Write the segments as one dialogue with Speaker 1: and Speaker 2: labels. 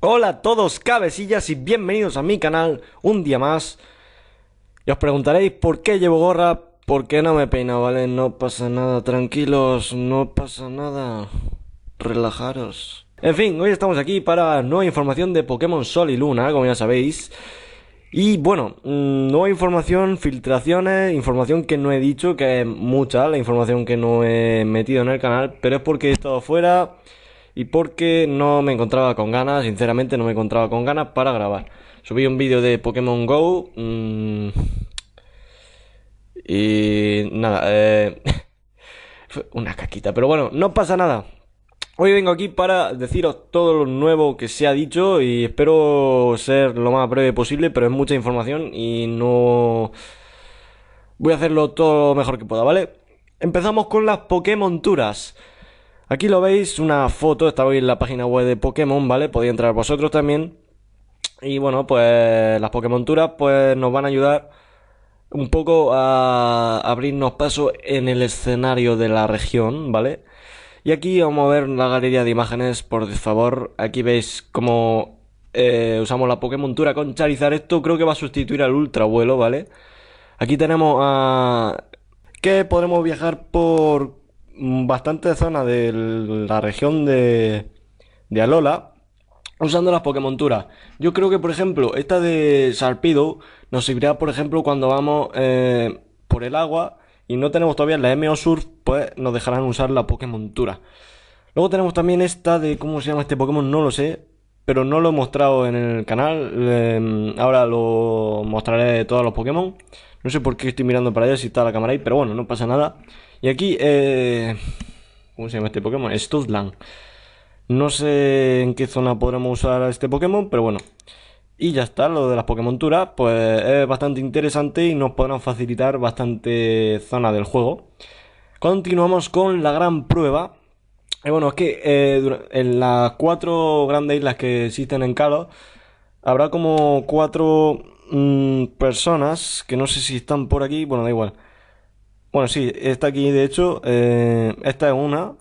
Speaker 1: Hola a todos cabecillas y bienvenidos a mi canal un día más. Y os preguntaréis por qué llevo gorra, por qué no me peino, ¿vale? No pasa nada, tranquilos, no pasa nada. Relajaros. En fin, hoy estamos aquí para nueva información de Pokémon Sol y Luna, como ya sabéis. Y bueno, mm, nueva información, filtraciones, información que no he dicho, que es mucha la información que no he metido en el canal, pero es porque he estado fuera y porque no me encontraba con ganas, sinceramente no me encontraba con ganas para grabar. Subí un vídeo de Pokémon Go mmm, y nada, eh, una caquita, pero bueno, no pasa nada. Hoy vengo aquí para deciros todo lo nuevo que se ha dicho y espero ser lo más breve posible, pero es mucha información y no... Voy a hacerlo todo lo mejor que pueda, ¿vale? Empezamos con las Pokémon Turas. Aquí lo veis, una foto, está hoy en la página web de Pokémon, ¿vale? Podéis entrar vosotros también. Y bueno, pues las Pokémonturas pues nos van a ayudar un poco a abrirnos paso en el escenario de la región, ¿vale? Y aquí vamos a ver la galería de imágenes, por favor. Aquí veis cómo eh, usamos la Pokémon Tura con Charizard. Esto creo que va a sustituir al Ultra Vuelo, ¿vale? Aquí tenemos a... que podremos viajar por Mm, bastante zonas de la región de, Alola usando las Turas. Yo creo que, por ejemplo, esta de Salpido nos servirá, por ejemplo, cuando vamos eh, por el agua y no tenemos todavía la MO Surf, pues nos dejarán usar la Tura Luego tenemos también esta de, ¿cómo se llama este Pokémon? No lo sé, pero no lo he mostrado en el canal. Eh, ahora lo mostraré de todos los Pokémon. No sé por qué estoy mirando para allá si está la cámara ahí, pero bueno, no pasa nada. Y aquí, eh, ¿cómo se llama este Pokémon? Stuzlan No sé en qué zona podremos usar a este Pokémon, pero bueno. Y ya está, lo de las Pokémon Turas, pues es bastante interesante y nos podrán facilitar bastante zona del juego. Continuamos con la gran prueba. Y bueno, es que eh, en las cuatro grandes islas que existen en Kalos, habrá como cuatro mm, personas que no sé si están por aquí, bueno, da igual bueno, sí, esta aquí, de hecho, eh, esta es una.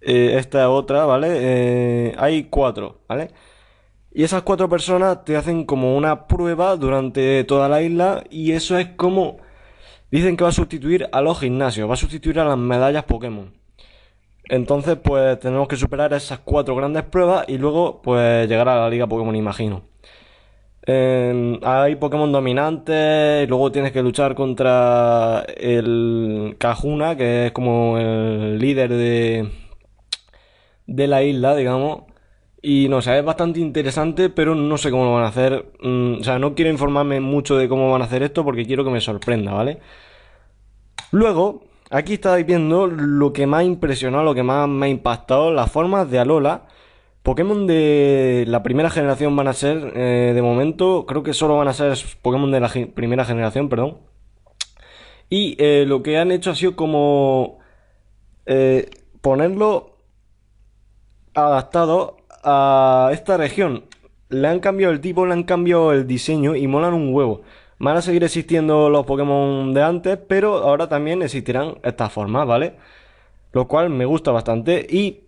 Speaker 1: Eh, esta es otra, ¿vale? Eh, hay cuatro, ¿vale? Y esas cuatro personas te hacen como una prueba durante toda la isla y eso es como... Dicen que va a sustituir a los gimnasios, va a sustituir a las medallas Pokémon. Entonces, pues tenemos que superar esas cuatro grandes pruebas y luego, pues, llegar a la Liga Pokémon, imagino hay Pokémon dominantes, y luego tienes que luchar contra el Cajuna, que es como el líder de, de la isla, digamos. Y no sé, es bastante interesante, pero no sé cómo lo van a hacer. Mm, o sea, no quiero informarme mucho de cómo van a hacer esto porque quiero que me sorprenda, ¿vale? Luego, aquí estáis viendo lo que más impresionó, lo que más me ha impactado, las formas de Alola. Pokémon de la primera generación van a ser, eh, de momento, creo que solo van a ser Pokémon de la primera generación, perdón. Y eh, lo que han hecho ha sido como eh, ponerlo adaptado a esta región. Le han cambiado el tipo, le han cambiado el diseño y molan un huevo. Van a seguir existiendo los Pokémon de antes, pero ahora también existirán estas formas, ¿vale? Lo cual me gusta bastante y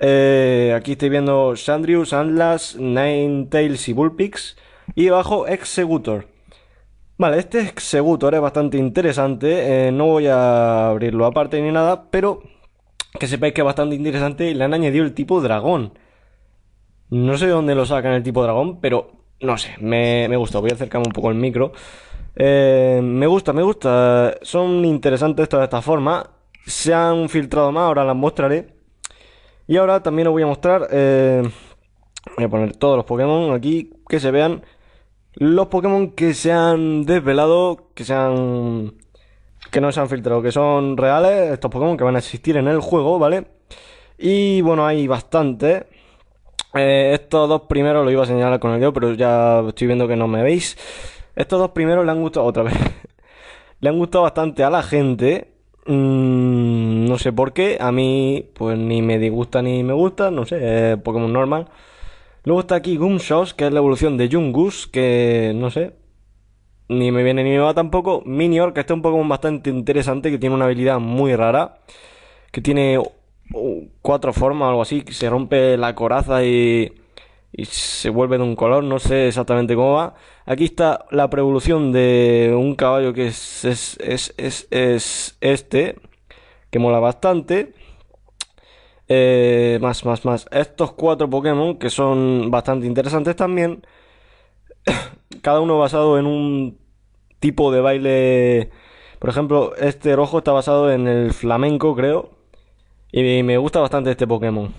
Speaker 1: eh, aquí estoy viendo Sandrius, Anlas, Ninetales y Bullpix. Y abajo Executor. Vale, este Executor es bastante interesante. Eh, no voy a abrirlo aparte ni nada, pero que sepáis que es bastante interesante. Le han añadido el tipo dragón. No sé dónde lo sacan el tipo dragón, pero no sé, me, gusta. Voy a acercarme un poco el micro. Eh, me gusta, me gusta. Son interesantes todas esta forma, Se han filtrado más, ahora las mostraré. Y ahora también os voy a mostrar, eh, voy a poner todos los Pokémon aquí, que se vean los Pokémon que se han desvelado, que se que no se han filtrado, que son reales, estos Pokémon que van a existir en el juego, ¿vale? Y bueno, hay bastante. Eh, estos dos primeros los iba a señalar con el dedo, pero ya estoy viendo que no me veis. Estos dos primeros le han gustado otra vez. le han gustado bastante a la gente. Mm, no sé por qué, a mí pues ni me disgusta ni me gusta, no sé, es Pokémon normal. Luego está aquí shows que es la evolución de Jungus, que no sé, ni me viene ni me va tampoco. Minior, que este es un Pokémon bastante interesante, que tiene una habilidad muy rara, que tiene cuatro formas o algo así, que se rompe la coraza y, y se vuelve de un color, no sé exactamente cómo va. Aquí está la pre-evolución de un caballo que es, es, es, es este, que mola bastante. Eh, más, más, más. Estos cuatro Pokémon que son bastante interesantes también. Cada uno basado en un tipo de baile. Por ejemplo, este rojo está basado en el flamenco, creo. Y me gusta bastante este Pokémon.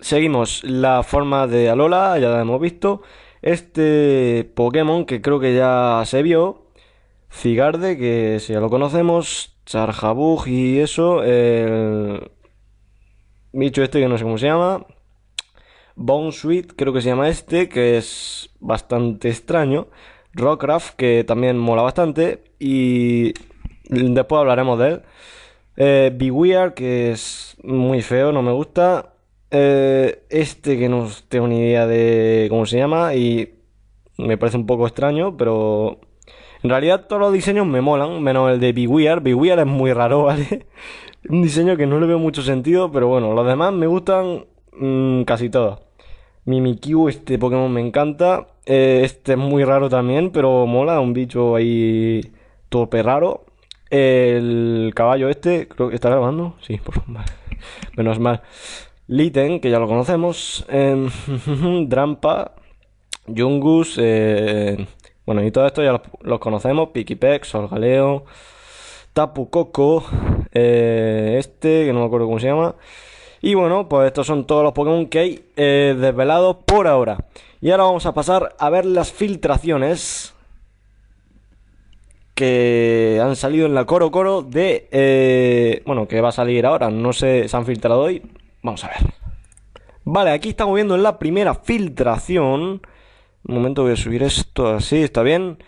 Speaker 1: Seguimos. La forma de Alola, ya la hemos visto. Este Pokémon que creo que ya se vio. Cigarde, que si ya lo conocemos, Charjabug y eso, el bicho este que no sé cómo se llama, Bone creo que se llama este, que es bastante extraño, Rockcraft, que también mola bastante, y después hablaremos de él. Eh, que es muy feo, no me gusta. Eh, este que no tengo ni idea de cómo se llama y me parece un poco extraño, pero en realidad todos los diseños me molan, menos el de Beware. Beware es muy raro, ¿vale? Un diseño que no le veo mucho sentido, pero bueno, los demás me gustan mm, casi todos. Mimikyu, este Pokémon me encanta. Eh, este es muy raro también, pero mola, un bicho ahí tope raro. El caballo este, creo que está grabando. Sí, por favor. Menos mal. Litten, que ya lo conocemos. Em, Drampa. Jungus. Eh, bueno, y todo esto ya los, conocemos: Pikipex, Solgaleo, Tapu Coco, eh, este, que no me acuerdo cómo se llama. Y bueno, pues estos son todos los Pokémon que hay eh, desvelados por ahora. Y ahora vamos a pasar a ver las filtraciones que han salido en la Coro Coro de... Eh, bueno, que va a salir ahora, no sé, se han filtrado hoy. Vamos a ver. Vale, aquí estamos viendo en la primera filtración un momento voy a subir esto así, está bien.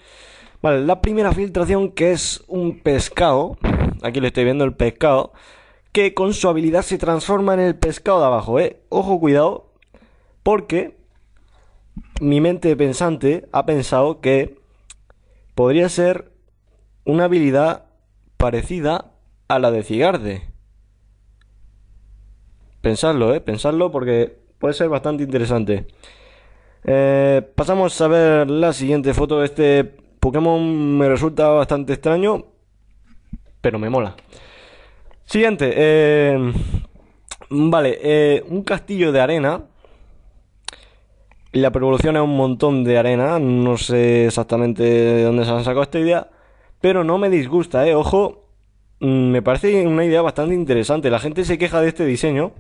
Speaker 1: Vale, la primera filtración que es un pescado. Aquí le estoy viendo el pescado. Que con su habilidad se transforma en el pescado de abajo, ¿eh? Ojo, cuidado. Porque mi mente pensante ha pensado que podría ser una habilidad parecida a la de Cigarde. Pensadlo, ¿eh? Pensadlo porque puede ser bastante interesante. Eh, pasamos a ver la siguiente foto. Este Pokémon me resulta bastante extraño, pero me mola. Siguiente. Eh, vale, eh, un castillo de arena. La prevolución es un montón de arena. No sé exactamente de dónde se han sacado esta idea. Pero no me disgusta, eh. Ojo, mm, me parece una idea bastante interesante. La gente se queja de este diseño.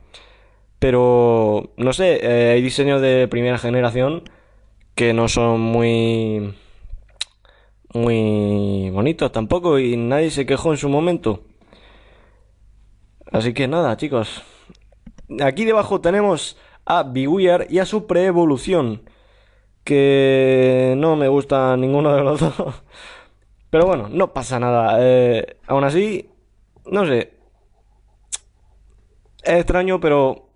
Speaker 1: Pero, no sé, eh, hay diseños de primera generación que no son muy muy bonitos tampoco y nadie se quejó en su momento. Así que nada, chicos. Aquí debajo tenemos a Biguiar y a su pre-evolución. Que no me gusta ninguno de los dos. Pero bueno, no pasa nada. Eh, aún así, no sé. Es extraño, pero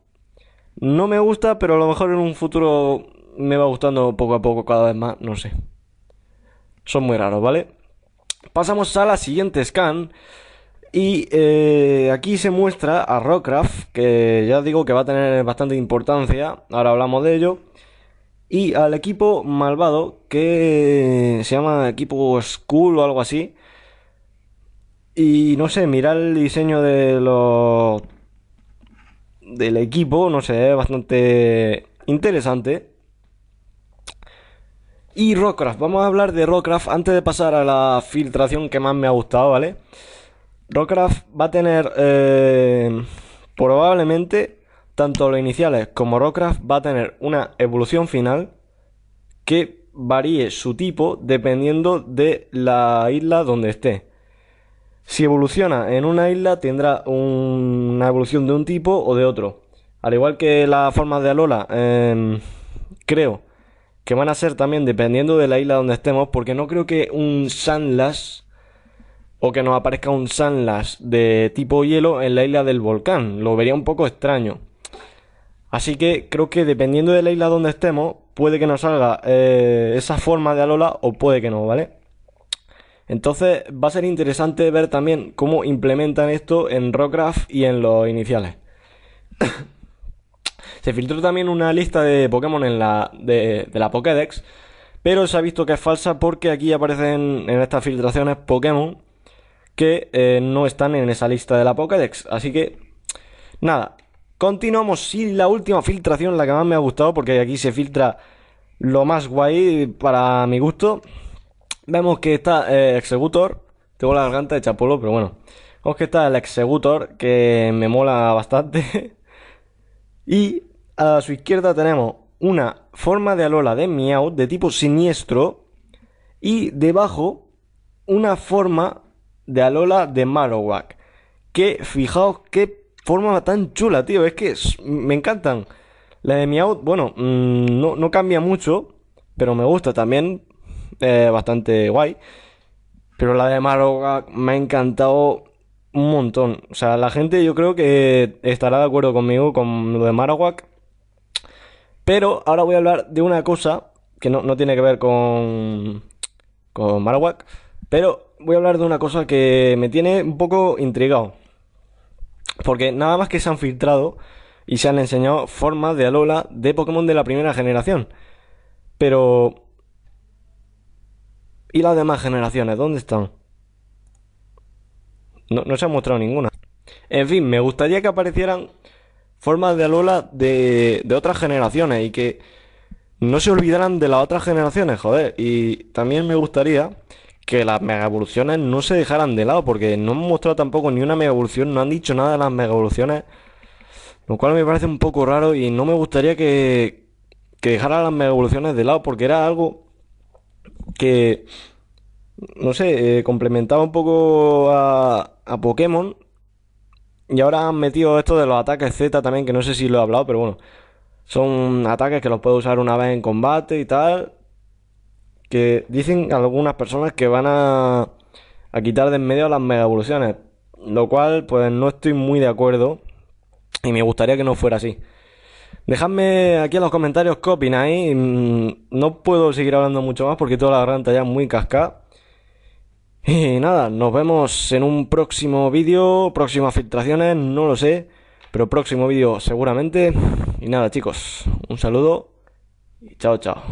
Speaker 1: no me gusta, pero a lo mejor en un futuro me va gustando poco a poco cada vez más, no sé. Son muy raros, ¿vale? Pasamos a la siguiente scan. Y eh, aquí se muestra a Rockcraft, que ya digo que va a tener bastante importancia, ahora hablamos de ello. Y al equipo malvado, que se llama equipo Skull o algo así. Y no sé, mira el diseño de los del equipo, no sé, bastante interesante. Y Rockcraft, vamos a hablar de Rockraft antes de pasar a la filtración que más me ha gustado, ¿vale? Rockcraft va a tener eh, probablemente, tanto los iniciales como Rockraft, va a tener una evolución final que varíe su tipo dependiendo de la isla donde esté. Si evoluciona en una isla, tendrá una evolución de un tipo o de otro. Al igual que las formas de Alola, em, creo que van a ser también dependiendo de la isla donde estemos, porque no creo que un Sunlash o que nos aparezca un Sunlash de tipo hielo en la isla del volcán. Lo vería un poco extraño. Así que creo que dependiendo de la isla donde estemos, puede que nos salga eh, esa forma de Alola o puede que no, ¿vale? Entonces va a ser interesante ver también cómo implementan esto en Rockcraft y en los iniciales. se filtró también una lista de Pokémon de, la Pokédex, pero se ha visto que es falsa porque aquí aparecen en estas filtraciones Pokémon que eh, no están en esa lista de la Pokédex. Así que, nada, continuamos sin la última filtración, la que más me ha gustado, porque aquí se filtra lo más guay para mi gusto. Vemos que está el eh, Executor. Tengo la garganta de Chapolo, pero bueno. Vemos que está el Executor, que me mola bastante. y a su izquierda tenemos una forma de Alola de Miau de tipo siniestro. Y debajo una forma de Alola de malowak Que fijaos qué forma tan chula, tío. Es que me encantan. La de Miau, bueno, mm, no, no cambia mucho, pero me gusta también bastante guay. Pero la de Marowak me ha encantado un montón. O sea, la gente yo creo que estará de acuerdo conmigo con lo de Marowak. Pero ahora voy a hablar de una cosa que no, no tiene que ver con, con Marowak. Pero voy a hablar de una cosa que me tiene un poco intrigado. Porque nada más que se han filtrado y se han enseñado formas de Alola de Pokémon de la primera generación. Pero ¿Y las demás generaciones? ¿Dónde están? No, se ha mostrado ninguna. En fin, me gustaría que aparecieran formas de Alola de, de otras generaciones y que no se olvidaran de las otras generaciones, joder. Y también me gustaría que las megaevoluciones no se dejaran de lado, porque no han mostrado tampoco ni una megaevolución, no han dicho nada de las mega lo cual me parece un poco raro y no me gustaría que, que dejaran las megaevoluciones de lado, porque era algo que, no sé, eh, complementaba un poco a, a Pokémon. Y ahora han metido esto de los ataques Z también, que no sé si lo he hablado, pero bueno. Son ataques que los puedo usar una vez en combate y tal. Que dicen algunas personas que van a, a quitar de en medio las mega evoluciones. Lo cual, pues no estoy muy de acuerdo. Y me gustaría que no fuera así. Dejadme aquí en los comentarios qué opináis. Mm, no puedo seguir hablando mucho más porque toda la garganta ya es muy cascada. Y nada, nos vemos en un próximo vídeo, próximas filtraciones, no lo sé, pero próximo vídeo seguramente. Y nada, chicos, un saludo y chao, chao.